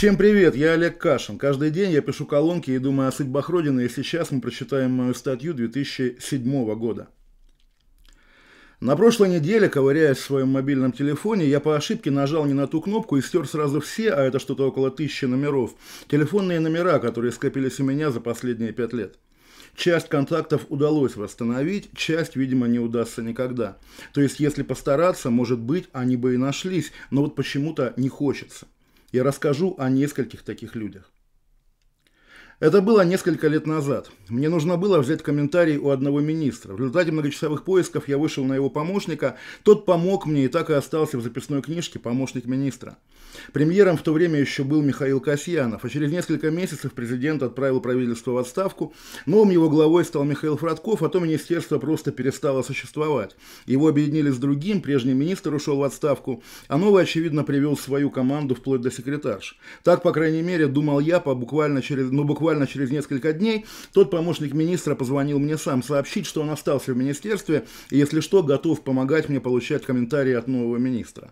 Всем привет, я Олег Кашин. Каждый день я пишу колонки и думаю о судьбах Родины, и сейчас мы прочитаем мою статью 2007 года. На прошлой неделе, ковыряясь в своем мобильном телефоне, я по ошибке нажал не на ту кнопку и стер сразу все, а это что-то около тысячи номеров, телефонные номера, которые скопились у меня за последние пять лет. Часть контактов удалось восстановить, часть, видимо, не удастся никогда. То есть, если постараться, может быть, они бы и нашлись, но вот почему-то не хочется. Я расскажу о нескольких таких людях. Это было несколько лет назад. Мне нужно было взять комментарий у одного министра. В результате многочасовых поисков я вышел на его помощника. Тот помог мне и так и остался в записной книжке помощник министра. Премьером в то время еще был Михаил Касьянов, а через несколько месяцев президент отправил правительство в отставку. Новым его главой стал Михаил Фродков, а то министерство просто перестало существовать. Его объединили с другим, прежний министр ушел в отставку, а новый, очевидно, привел свою команду вплоть до секретарш. Так, по крайней мере, думал я по буквально через, ну, буквально буквально через несколько дней тот помощник министра позвонил мне сам сообщить, что он остался в министерстве и, если что, готов помогать мне получать комментарии от нового министра.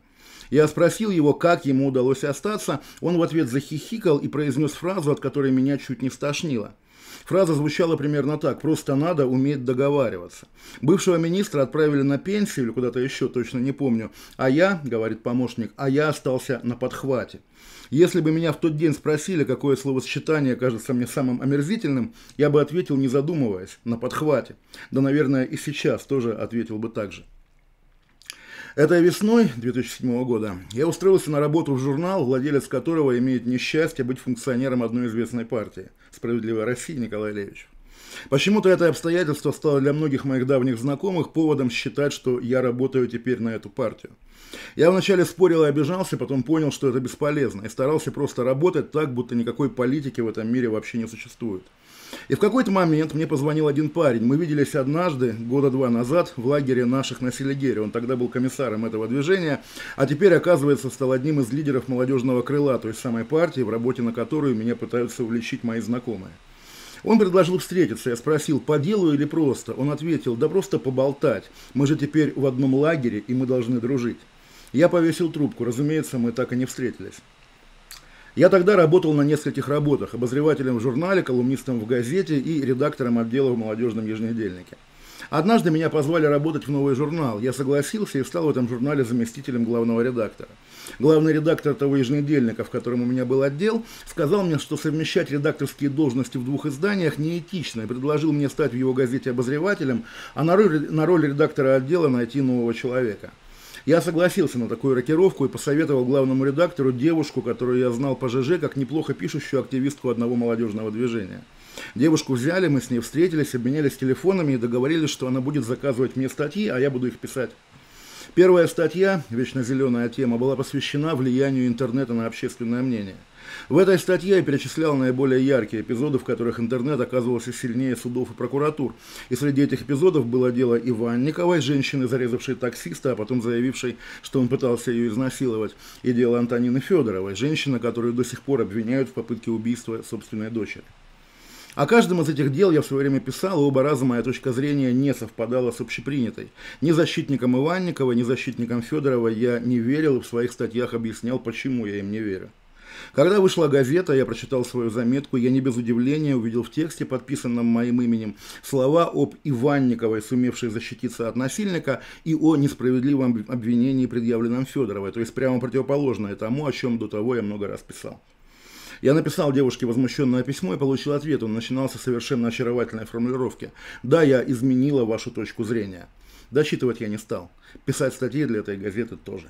Я спросил его, как ему удалось остаться, он в ответ захихикал и произнес фразу, от которой меня чуть не стошнило – Фраза звучала примерно так. Просто надо уметь договариваться. Бывшего министра отправили на пенсию или куда-то еще, точно не помню. А я, говорит помощник, а я остался на подхвате. Если бы меня в тот день спросили, какое словосочетание кажется мне самым омерзительным, я бы ответил, не задумываясь, на подхвате. Да, наверное, и сейчас тоже ответил бы так же. Этой весной 2007 года я устроился на работу в журнал, владелец которого имеет несчастье быть функционером одной известной партии справедливой России Николай Левич. Почему-то это обстоятельство стало для многих моих давних знакомых поводом считать, что я работаю теперь на эту партию. Я вначале спорил и обижался, потом понял, что это бесполезно, и старался просто работать так, будто никакой политики в этом мире вообще не существует. И в какой-то момент мне позвонил один парень. Мы виделись однажды, года два назад, в лагере наших на Селигере. Он тогда был комиссаром этого движения, а теперь, оказывается, стал одним из лидеров молодежного крыла, той самой партии, в работе на которую меня пытаются увлечить мои знакомые. Он предложил встретиться. Я спросил, по делу или просто? Он ответил, да просто поболтать. Мы же теперь в одном лагере, и мы должны дружить. Я повесил трубку. Разумеется, мы так и не встретились. Я тогда работал на нескольких работах, обозревателем в журнале, колумнистом в газете и редактором отдела в молодежном еженедельнике. Однажды меня позвали работать в новый журнал. Я согласился и стал в этом журнале заместителем главного редактора. Главный редактор того еженедельника, в котором у меня был отдел, сказал мне, что совмещать редакторские должности в двух изданиях неэтично и предложил мне стать в его газете обозревателем, а на роль, на роль редактора отдела найти нового человека. Я согласился на такую рокировку и посоветовал главному редактору девушку, которую я знал по ЖЖ, как неплохо пишущую активистку одного молодежного движения. Девушку взяли, мы с ней встретились, обменялись телефонами и договорились, что она будет заказывать мне статьи, а я буду их писать. Первая статья, вечно зеленая тема, была посвящена влиянию интернета на общественное мнение – в этой статье я перечислял наиболее яркие эпизоды, в которых интернет оказывался сильнее судов и прокуратур. И среди этих эпизодов было дело Иванниковой, женщины, зарезавшей таксиста, а потом заявившей, что он пытался ее изнасиловать, и дело Антонины Федоровой, женщины, которую до сих пор обвиняют в попытке убийства собственной дочери. О каждом из этих дел я в свое время писал, и оба раза моя точка зрения не совпадала с общепринятой. Ни защитником Иванникова, ни защитником Федорова я не верил и в своих статьях объяснял, почему я им не верю. Когда вышла газета, я прочитал свою заметку, я не без удивления увидел в тексте, подписанном моим именем, слова об Иванниковой, сумевшей защититься от насильника, и о несправедливом обвинении, предъявленном Федоровой, то есть прямо противоположное тому, о чем до того я много раз писал. Я написал девушке возмущенное письмо и получил ответ. Он начинался совершенно очаровательной формулировки. «Да, я изменила вашу точку зрения». Дочитывать я не стал. Писать статьи для этой газеты тоже.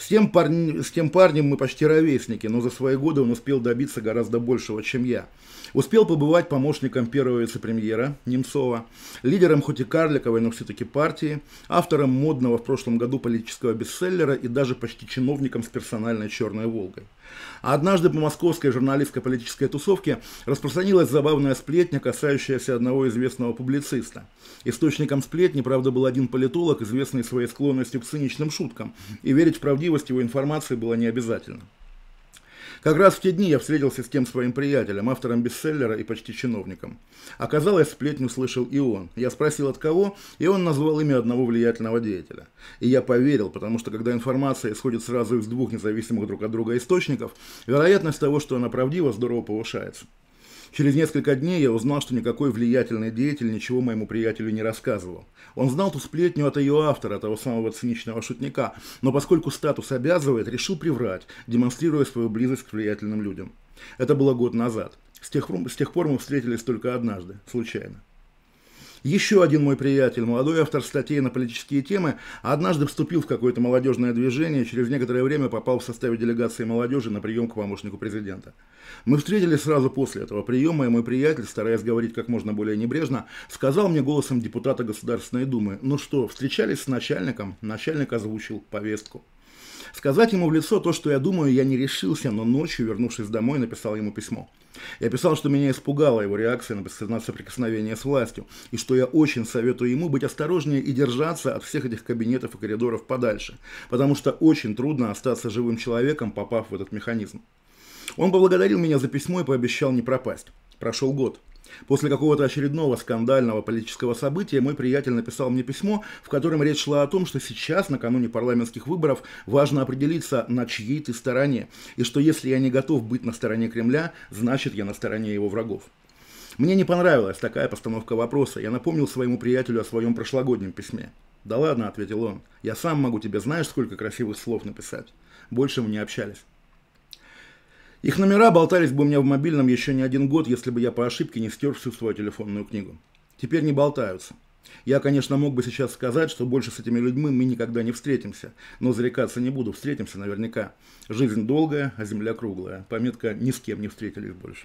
С тем, парнем, с тем парнем мы почти ровесники, но за свои годы он успел добиться гораздо большего, чем я. Успел побывать помощником первого вице-премьера Немцова, лидером хоть и карликовой, но все-таки партии, автором модного в прошлом году политического бестселлера и даже почти чиновником с персональной «Черной Волгой» однажды по московской журналистско-политической тусовке распространилась забавная сплетня, касающаяся одного известного публициста. Источником сплетни, правда, был один политолог, известный своей склонностью к циничным шуткам, и верить в правдивость его информации было не обязательно. Как раз в те дни я встретился с тем своим приятелем, автором бестселлера и почти чиновником. Оказалось, сплетню слышал и он. Я спросил от кого, и он назвал имя одного влиятельного деятеля. И я поверил, потому что когда информация исходит сразу из двух независимых друг от друга источников, вероятность того, что она правдива, здорово повышается. Через несколько дней я узнал, что никакой влиятельный деятель ничего моему приятелю не рассказывал. Он знал ту сплетню от ее автора, того самого циничного шутника, но поскольку статус обязывает, решил приврать, демонстрируя свою близость к влиятельным людям. Это было год назад. С тех, с тех пор мы встретились только однажды, случайно. Еще один мой приятель, молодой автор статей на политические темы, однажды вступил в какое-то молодежное движение, через некоторое время попал в составе делегации молодежи на прием к помощнику президента. Мы встретились сразу после этого приема, и мой приятель, стараясь говорить как можно более небрежно, сказал мне голосом депутата Государственной Думы, ну что, встречались с начальником, начальник озвучил повестку. Сказать ему в лицо то, что я думаю, я не решился, но ночью, вернувшись домой, написал ему письмо. Я писал, что меня испугала его реакция на соприкосновение с властью, и что я очень советую ему быть осторожнее и держаться от всех этих кабинетов и коридоров подальше, потому что очень трудно остаться живым человеком, попав в этот механизм. Он поблагодарил меня за письмо и пообещал не пропасть. Прошел год. После какого-то очередного скандального политического события мой приятель написал мне письмо, в котором речь шла о том, что сейчас, накануне парламентских выборов, важно определиться, на чьей ты стороне, и что если я не готов быть на стороне Кремля, значит я на стороне его врагов. Мне не понравилась такая постановка вопроса. Я напомнил своему приятелю о своем прошлогоднем письме. «Да ладно», — ответил он, — «я сам могу тебе знаешь, сколько красивых слов написать». Больше мы не общались. Их номера болтались бы у меня в мобильном еще не один год, если бы я по ошибке не стер всю свою телефонную книгу. Теперь не болтаются. Я, конечно, мог бы сейчас сказать, что больше с этими людьми мы никогда не встретимся, но зарекаться не буду, встретимся наверняка. Жизнь долгая, а земля круглая. Пометка «Ни с кем не встретились больше».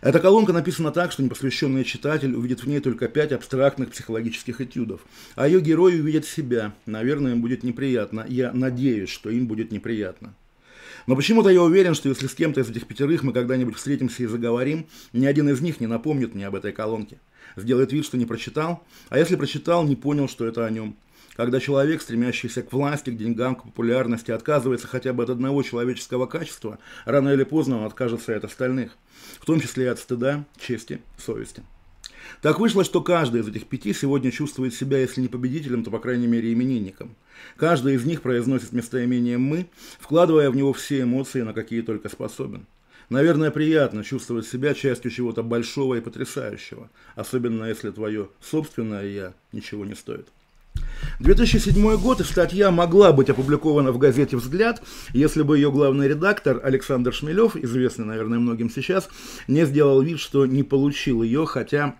Эта колонка написана так, что непосвященный читатель увидит в ней только пять абстрактных психологических этюдов, а ее герои увидят себя. Наверное, им будет неприятно. Я надеюсь, что им будет неприятно. Но почему-то я уверен, что если с кем-то из этих пятерых мы когда-нибудь встретимся и заговорим, ни один из них не напомнит мне об этой колонке. Сделает вид, что не прочитал, а если прочитал, не понял, что это о нем. Когда человек, стремящийся к власти, к деньгам, к популярности, отказывается хотя бы от одного человеческого качества, рано или поздно он откажется и от остальных, в том числе и от стыда, чести, совести. Так вышло, что каждый из этих пяти сегодня чувствует себя, если не победителем, то, по крайней мере, именинником. Каждый из них произносит местоимение «мы», вкладывая в него все эмоции, на какие только способен. Наверное, приятно чувствовать себя частью чего-то большого и потрясающего, особенно если твое собственное «я» ничего не стоит. 2007 год, и статья могла быть опубликована в газете «Взгляд», если бы ее главный редактор Александр Шмелев, известный, наверное, многим сейчас, не сделал вид, что не получил ее, хотя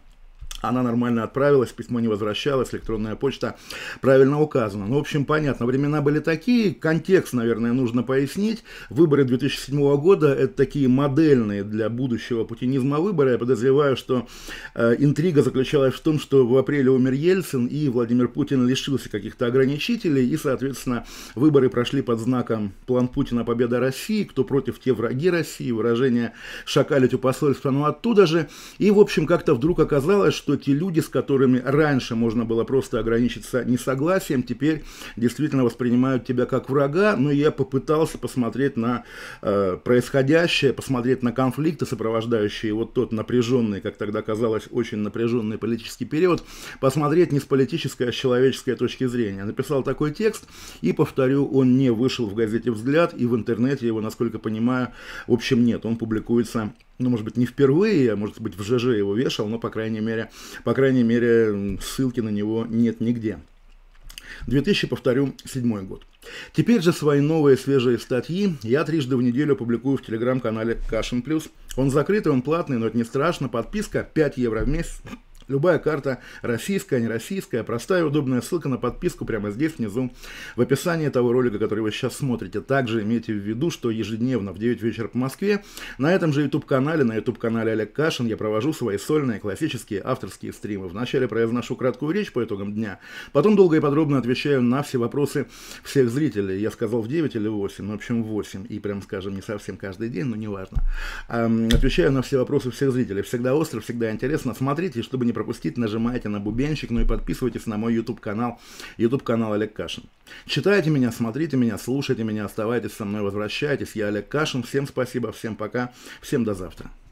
она нормально отправилась, письмо не возвращалось, электронная почта правильно указана. Ну, в общем, понятно, времена были такие, контекст, наверное, нужно пояснить. Выборы 2007 года – это такие модельные для будущего путинизма выборы. Я подозреваю, что э, интрига заключалась в том, что в апреле умер Ельцин, и Владимир Путин лишился каких-то ограничителей, и, соответственно, выборы прошли под знаком «План Путина – победа России», «Кто против, те враги России», выражение «шакалить у посольства», ну оттуда же. И, в общем, как-то вдруг оказалось, что что те люди, с которыми раньше можно было просто ограничиться несогласием, теперь действительно воспринимают тебя как врага, но я попытался посмотреть на э, происходящее, посмотреть на конфликты, сопровождающие вот тот напряженный, как тогда казалось, очень напряженный политический период, посмотреть не с политической, а с человеческой точки зрения. Написал такой текст, и, повторю, он не вышел в газете «Взгляд», и в интернете его, насколько понимаю, в общем, нет. Он публикуется ну, может быть, не впервые, а может быть, в ЖЖ его вешал, но, по крайней мере, по крайней мере, ссылки на него нет нигде. 2000, повторю, седьмой год. Теперь же свои новые свежие статьи я трижды в неделю публикую в телеграм-канале Кашин Плюс. Он закрытый, он платный, но это не страшно. Подписка 5 евро в месяц. Любая карта, российская, не российская, простая и удобная ссылка на подписку прямо здесь внизу в описании того ролика, который вы сейчас смотрите. Также имейте в виду, что ежедневно в 9 вечера по Москве на этом же YouTube-канале, на YouTube-канале Олег Кашин, я провожу свои сольные, классические, авторские стримы. Вначале произношу краткую речь по итогам дня, потом долго и подробно отвечаю на все вопросы всех зрителей. Я сказал в 9 или 8, ну, в общем 8, и прям, скажем, не совсем каждый день, но неважно. Отвечаю на все вопросы всех зрителей. Всегда остро, всегда интересно. Смотрите, чтобы не пропустить, нажимайте на бубенчик, ну и подписывайтесь на мой YouTube канал, YouTube канал Олег Кашин. Читайте меня, смотрите меня, слушайте меня, оставайтесь со мной, возвращайтесь. Я Олег Кашин. Всем спасибо, всем пока, всем до завтра.